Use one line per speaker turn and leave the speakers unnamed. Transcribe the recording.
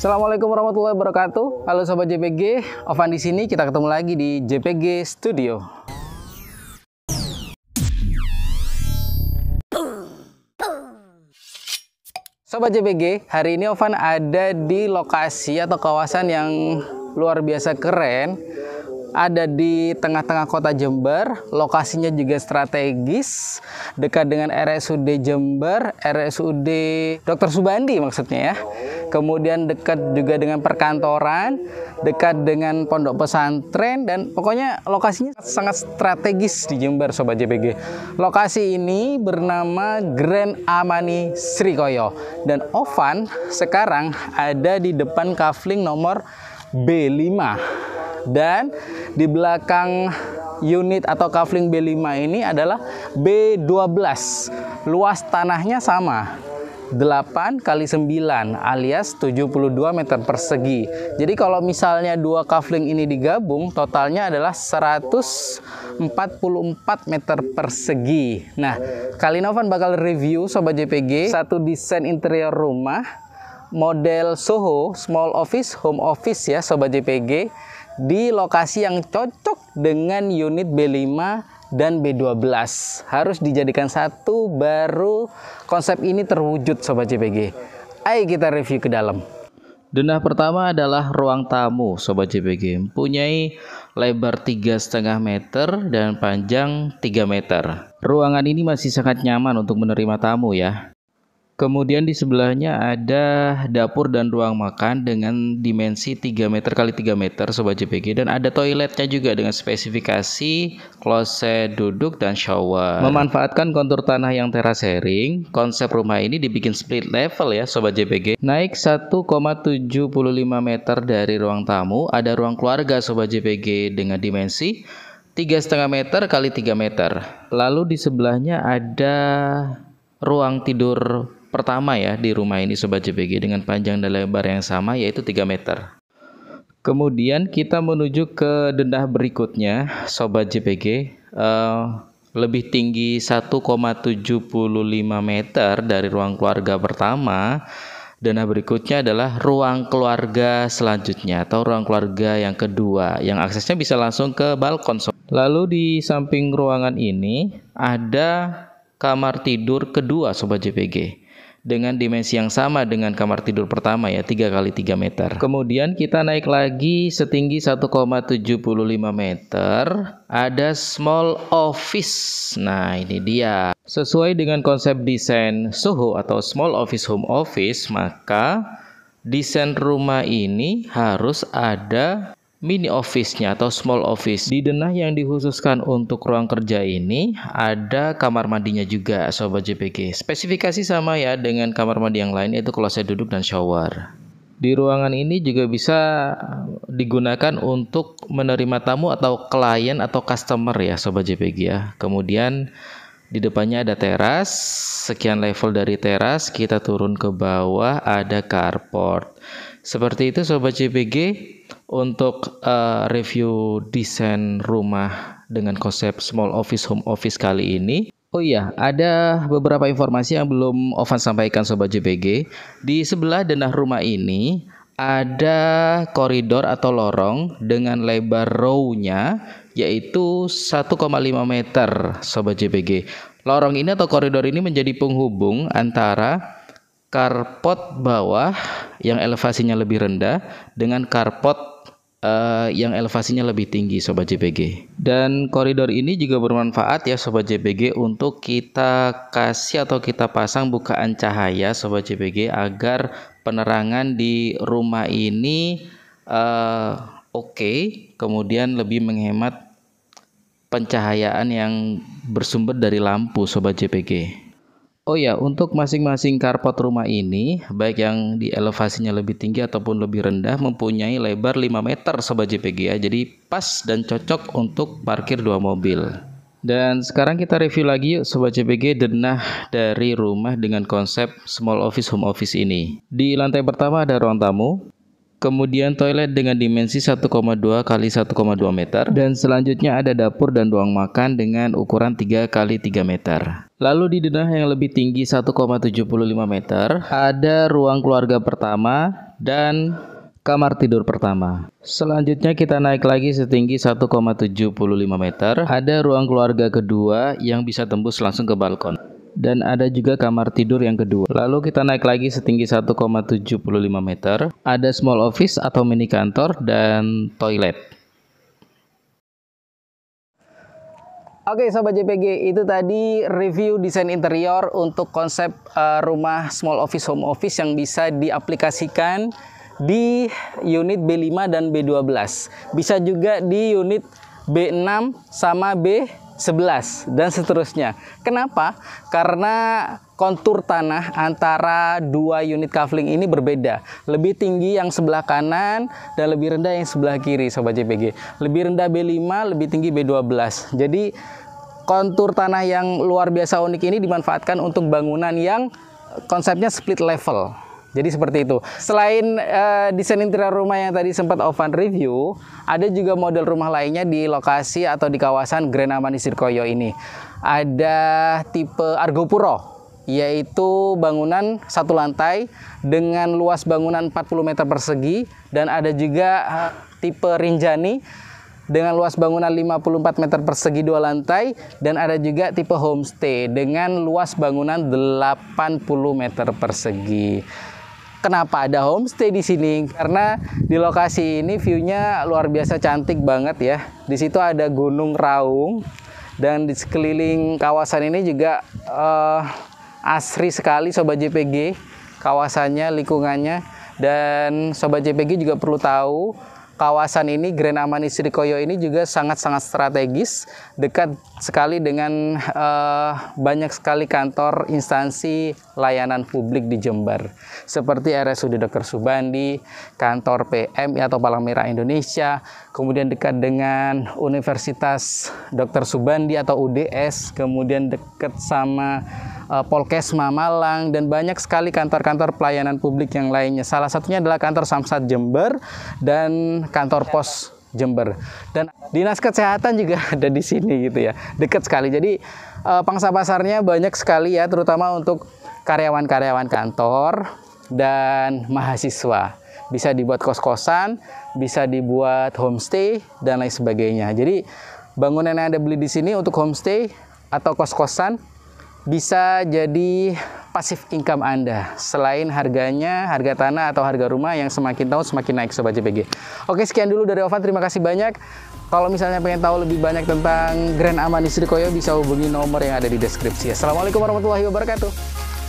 Assalamualaikum warahmatullahi wabarakatuh. Halo sobat JPG, Ovan di sini. Kita ketemu lagi di JPG Studio. Sobat JPG, hari ini Ovan ada di lokasi atau kawasan yang luar biasa keren ada di tengah-tengah kota Jember, lokasinya juga strategis, dekat dengan RSUD Jember, RSUD Dr. Subandi maksudnya ya. Kemudian dekat juga dengan perkantoran, dekat dengan pondok pesantren dan pokoknya lokasinya sangat strategis di Jember sobat JPG. Lokasi ini bernama Grand Amani Srikoyo dan Ovan sekarang ada di depan kafling nomor B5 dan di belakang unit atau kavling B5 ini adalah B12 luas tanahnya sama 8 kali 9 alias 72 meter persegi. Jadi kalau misalnya dua kavling ini digabung totalnya adalah 144 meter persegi. Nah, kali Novan bakal review Sobat JPG satu desain interior rumah model Soho small office home office ya Sobat JPG di lokasi yang cocok dengan unit B5 dan B12. Harus dijadikan satu baru konsep ini terwujud Sobat JPG Ayo kita review ke dalam. Denah pertama adalah ruang tamu Sobat JPG Mempunyai lebar 3,5 meter dan panjang 3 meter Ruangan ini masih sangat nyaman untuk menerima tamu ya Kemudian di sebelahnya ada dapur dan ruang makan dengan dimensi 3 meter kali 3 meter sobat JPG dan ada toiletnya juga dengan spesifikasi kloset duduk dan shower. Memanfaatkan kontur tanah yang terasering, konsep rumah ini dibikin split level ya sobat JPG. Naik 1,75 meter dari ruang tamu ada ruang keluarga sobat JPG dengan dimensi 3,5 meter kali 3 meter. Lalu di sebelahnya ada ruang tidur pertama ya di rumah ini Sobat JPG dengan panjang dan lebar yang sama yaitu 3 meter. Kemudian kita menuju ke denda berikutnya Sobat JPG uh, eh, lebih tinggi 1,75 meter dari ruang keluarga pertama denda berikutnya adalah ruang keluarga selanjutnya atau ruang keluarga yang kedua yang aksesnya bisa langsung ke balkon. Lalu di samping ruangan ini ada kamar tidur kedua Sobat JPG dengan dimensi yang sama dengan kamar tidur pertama ya 3 kali 3 meter. Kemudian kita naik lagi setinggi 1,75 meter ada small office. Nah, ini dia. Sesuai dengan konsep desain Soho atau small office home office, maka desain rumah ini harus ada mini office-nya atau small office. Di denah yang dikhususkan untuk ruang kerja ini ada kamar mandinya juga sobat JPG. Spesifikasi sama ya dengan kamar mandi yang lain yaitu kloset duduk dan shower. Di ruangan ini juga bisa digunakan untuk menerima tamu atau klien atau customer ya sobat JPG ya. Kemudian di depannya ada teras, sekian level dari teras kita turun ke bawah ada carport. Seperti itu sobat JPG untuk uh, review desain rumah dengan konsep small office home office kali ini. Oh iya, ada beberapa informasi yang belum Ovan sampaikan Sobat JPG. Di sebelah denah rumah ini ada koridor atau lorong dengan lebar row-nya yaitu 1,5 meter Sobat JPG. Lorong ini atau koridor ini menjadi penghubung antara karpot bawah yang elevasinya lebih rendah dengan karpot uh, yang elevasinya lebih tinggi sobat JPG. Dan koridor ini juga bermanfaat ya sobat JPG untuk kita kasih atau kita pasang bukaan cahaya sobat JPG agar penerangan di rumah ini uh, oke, okay, kemudian lebih menghemat pencahayaan yang bersumber dari lampu sobat JPG. Oh ya, untuk masing-masing karpot rumah ini, baik yang di elevasinya lebih tinggi ataupun lebih rendah, mempunyai lebar 5 meter Sobat JPG ya. Jadi pas dan cocok untuk parkir dua mobil. Dan sekarang kita review lagi yuk Sobat JPG denah dari rumah dengan konsep small office home office ini. Di lantai pertama ada ruang tamu, kemudian toilet dengan dimensi 1,2 kali 1,2 meter dan selanjutnya ada dapur dan ruang makan dengan ukuran 3 kali 3 meter. Lalu di denah yang lebih tinggi 1,75 meter ada ruang keluarga pertama dan kamar tidur pertama. Selanjutnya kita naik lagi setinggi 1,75 meter. Ada ruang keluarga kedua yang bisa tembus langsung ke balkon dan ada juga kamar tidur yang kedua. Lalu kita naik lagi setinggi 1,75 meter. Ada small office atau mini kantor dan toilet. Oke Sobat JPG, itu tadi review desain interior untuk konsep uh, rumah small office home office yang bisa diaplikasikan di unit B5 dan B12. Bisa juga di unit B6 sama B 11 dan seterusnya. Kenapa? Karena kontur tanah antara dua unit kavling ini berbeda. Lebih tinggi yang sebelah kanan dan lebih rendah yang sebelah kiri sobat JPG. Lebih rendah B5, lebih tinggi B12. Jadi kontur tanah yang luar biasa unik ini dimanfaatkan untuk bangunan yang konsepnya split level. Jadi seperti itu. Selain uh, desain interior rumah yang tadi sempat Ovan review, ada juga model rumah lainnya di lokasi atau di kawasan Grand Amani Sirkoyo ini. Ada tipe Argo Puro, yaitu bangunan satu lantai dengan luas bangunan 40 meter persegi dan ada juga uh, tipe Rinjani dengan luas bangunan 54 meter persegi dua lantai dan ada juga tipe homestay dengan luas bangunan 80 meter persegi. Kenapa ada homestay di sini? Karena di lokasi ini view-nya luar biasa cantik banget ya. Di situ ada Gunung Raung dan di sekeliling kawasan ini juga uh, asri sekali sobat JPG kawasannya, lingkungannya dan sobat JPG juga perlu tahu kawasan ini Grand Amani Srikoyo ini juga sangat-sangat strategis, dekat sekali dengan uh, banyak sekali kantor instansi layanan publik di Jember, seperti RSUD Dr. Subandi, kantor PMI atau Palang Merah Indonesia, kemudian dekat dengan Universitas Dr. Subandi atau UDS, kemudian dekat sama uh, Polkesma Malang dan banyak sekali kantor-kantor pelayanan publik yang lainnya. Salah satunya adalah kantor Samsat Jember dan kantor pos Jember dan dinas kesehatan juga ada di sini gitu ya dekat sekali jadi eh, pangsa pasarnya banyak sekali ya terutama untuk karyawan-karyawan kantor dan mahasiswa bisa dibuat kos-kosan bisa dibuat homestay dan lain sebagainya jadi bangunan yang anda beli di sini untuk homestay atau kos-kosan bisa jadi pasif income Anda selain harganya, harga tanah atau harga rumah yang semakin tahun semakin naik Sobat JPG. Oke, sekian dulu dari Ovan. Terima kasih banyak. Kalau misalnya pengen tahu lebih banyak tentang Grand Amani Koyo bisa hubungi nomor yang ada di deskripsi. Assalamualaikum warahmatullahi wabarakatuh.